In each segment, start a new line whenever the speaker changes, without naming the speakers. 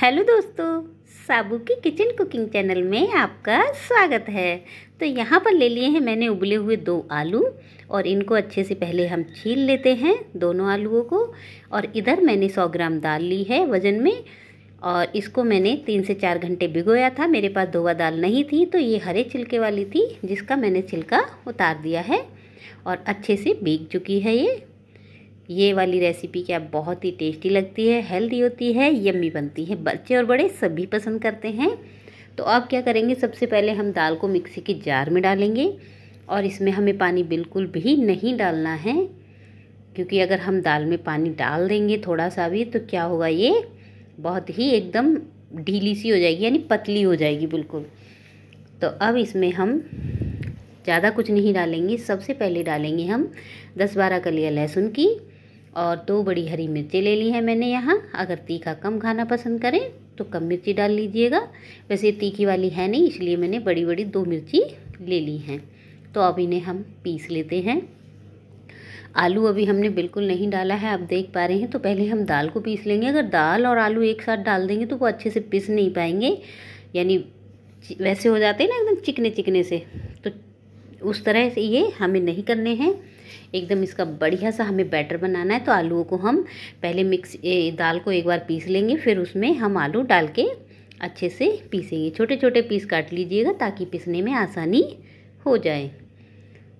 hello दोस्तों साबू की kitchen cooking channel में आपका स्वागत है तो यहाँ पर ले लिए हैं मैंने उबले हुए दो आलू और इनको अच्छे से पहले हम छील लेते हैं दोनों आलूओं को और इधर मैंने 100 ग्राम दाल ली है वज़न में और इसको मैंने तीन से चार घंटे भिगोया था मेरे पास धोवा दाल नहीं थी तो ये हरे छिलके वाली थी जिसका मैंने छिलका उतार दिया है और अच्छे से बीग चुकी है ये ये वाली रेसिपी क्या बहुत ही टेस्टी लगती है हेल्दी होती है यम्मी बनती है बच्चे और बड़े सभी पसंद करते हैं तो अब क्या करेंगे सबसे पहले हम दाल को मिक्सी के जार में डालेंगे और इसमें हमें पानी बिल्कुल भी नहीं डालना है क्योंकि अगर हम दाल में पानी डाल देंगे थोड़ा सा भी तो क्या होगा ये बहुत ही एकदम ढीली सी हो जाएगी यानी पतली हो जाएगी बिल्कुल तो अब इसमें हम ज़्यादा कुछ नहीं डालेंगे सबसे पहले डालेंगे हम दस बारह कलिया लहसुन की और दो बड़ी हरी मिर्ची ले ली है मैंने यहाँ अगर तीखा कम खाना पसंद करें तो कम मिर्ची डाल लीजिएगा वैसे तीखी वाली है नहीं इसलिए मैंने बड़ी बड़ी दो मिर्ची ले ली हैं तो अब इन्हें हम पीस लेते हैं आलू अभी हमने बिल्कुल नहीं डाला है आप देख पा रहे हैं तो पहले हम दाल को पीस लेंगे अगर दाल और आलू एक साथ डाल देंगे तो वो अच्छे से पीस नहीं पाएंगे यानी वैसे हो जाते हैं ना एकदम चिकने चिकने से तो उस तरह से ये हमें नहीं करने हैं एकदम इसका बढ़िया सा हमें बैटर बनाना है तो आलूओं को हम पहले मिक्स दाल को एक बार पीस लेंगे फिर उसमें हम आलू डाल के अच्छे से पीसेंगे छोटे छोटे पीस काट लीजिएगा ताकि पीसने में आसानी हो जाए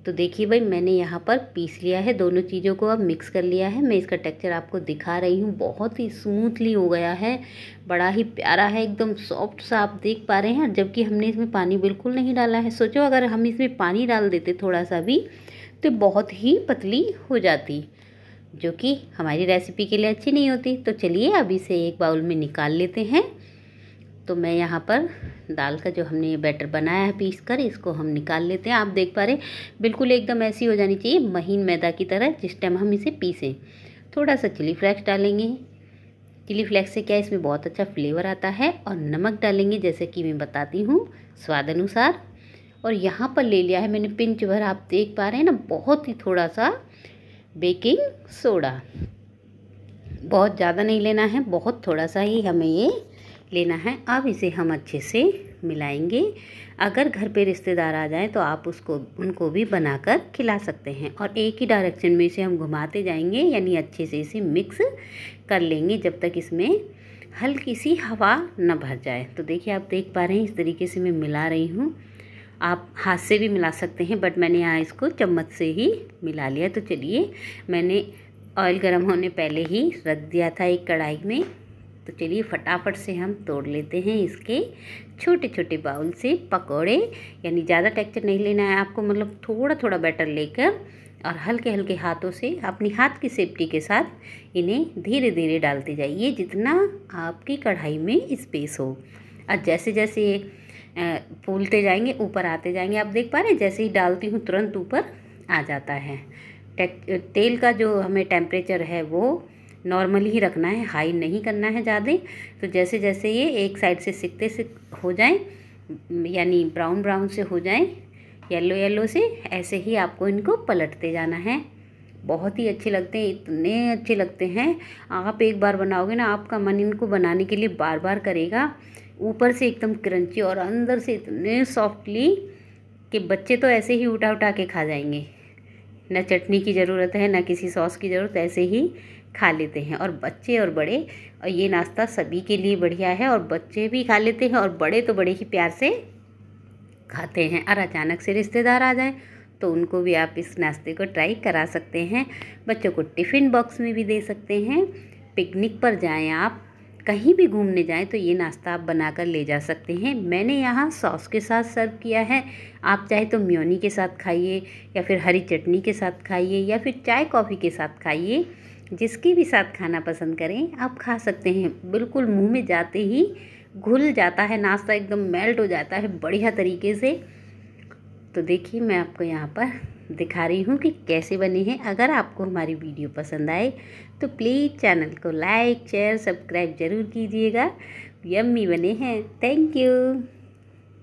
तो देखिए भाई मैंने यहाँ पर पीस लिया है दोनों चीज़ों को अब मिक्स कर लिया है मैं इसका टेक्सचर आपको दिखा रही हूँ बहुत ही स्मूथली हो गया है बड़ा ही प्यारा है एकदम सॉफ्ट सा आप देख पा रहे हैं जबकि हमने इसमें पानी बिल्कुल नहीं डाला है सोचो अगर हम इसमें पानी डाल देते थोड़ा सा भी तो बहुत ही पतली हो जाती जो कि हमारी रेसिपी के लिए अच्छी नहीं होती तो चलिए अभी से एक बाउल में निकाल लेते हैं तो मैं यहाँ पर दाल का जो हमने बैटर बनाया है पीस कर इसको हम निकाल लेते हैं आप देख पा रहे बिल्कुल एकदम ऐसी हो जानी चाहिए महीन मैदा की तरह जिस टाइम हम इसे पीसें थोड़ा सा चिली फ्लैक्स डालेंगे चिली फ्लैक्स से क्या इसमें बहुत अच्छा फ्लेवर आता है और नमक डालेंगे जैसे कि मैं बताती हूँ स्वाद अनुसार और यहाँ पर ले लिया है मैंने पिंच भर आप देख पा रहे हैं ना बहुत ही थोड़ा सा बेकिंग सोडा बहुत ज़्यादा नहीं लेना है बहुत थोड़ा सा ही हमें ये लेना है अब इसे हम अच्छे से मिलाएंगे अगर घर पे रिश्तेदार आ जाएं तो आप उसको उनको भी बनाकर खिला सकते हैं और एक ही डायरेक्शन में इसे हम घुमाते जाएंगे यानी अच्छे से इसे मिक्स कर लेंगे जब तक इसमें हल्की सी हवा न भर जाए तो देखिए आप देख पा रहे हैं इस तरीके से मैं मिला रही हूँ आप हाथ से भी मिला सकते हैं बट मैंने यहाँ इसको चम्मच से ही मिला लिया तो चलिए मैंने ऑयल गर्म होने पहले ही रख दिया था एक कढ़ाई में तो चलिए फटाफट से हम तोड़ लेते हैं इसके छोटे छोटे बाउल से पकोड़े यानी ज़्यादा टेक्चर नहीं लेना है आपको मतलब थोड़ा थोड़ा बैटर लेकर और हल्के हल्के हाथों से अपनी हाथ की सेफ्टी के साथ इन्हें धीरे धीरे डालते जाइए जितना आपकी कढ़ाई में स्पेस हो और जैसे जैसे फूलते जाएंगे ऊपर आते जाएंगे आप देख पा रहे हैं जैसे ही डालती हूँ तुरंत ऊपर आ जाता है तेल का जो हमें टेम्परेचर है वो नॉर्मल ही रखना है हाई नहीं करना है ज़्यादा तो जैसे जैसे ये एक साइड से सिकते से हो जाएं यानी ब्राउन ब्राउन से हो जाएं येलो येलो से ऐसे ही आपको इनको पलटते जाना है बहुत ही अच्छे लगते हैं इतने अच्छे लगते हैं आप एक बार बनाओगे ना आपका मन इनको बनाने के लिए बार बार करेगा ऊपर से एकदम क्रंची और अंदर से इतने सॉफ्टली कि बच्चे तो ऐसे ही उठा उठा के खा जाएंगे ना चटनी की ज़रूरत है ना किसी सॉस की ज़रूरत ऐसे ही खा लेते हैं और बच्चे और बड़े और ये नाश्ता सभी के लिए बढ़िया है और बच्चे भी खा लेते हैं और बड़े तो बड़े ही प्यार से खाते हैं और अचानक से रिश्तेदार आ जाए तो उनको भी आप इस नाश्ते को ट्राई करा सकते हैं बच्चों को टिफ़िन बॉक्स में भी दे सकते हैं पिकनिक पर जाएं आप कहीं भी घूमने जाएं तो ये नाश्ता आप बनाकर ले जा सकते हैं मैंने यहाँ सॉस के साथ सर्व किया है आप चाहे तो म्योनी के साथ खाइए या फिर हरी चटनी के साथ खाइए या फिर चाय कॉफ़ी के साथ खाइए जिसके भी साथ खाना पसंद करें आप खा सकते हैं बिल्कुल मुंह में जाते ही घुल जाता है नाश्ता एकदम मेल्ट हो जाता है बढ़िया तरीके से तो देखिए मैं आपको यहाँ पर दिखा रही हूँ कि कैसे बने हैं अगर आपको हमारी वीडियो पसंद आए तो प्लीज़ चैनल को लाइक शेयर सब्सक्राइब ज़रूर कीजिएगा यम्मी बने हैं थैंक यू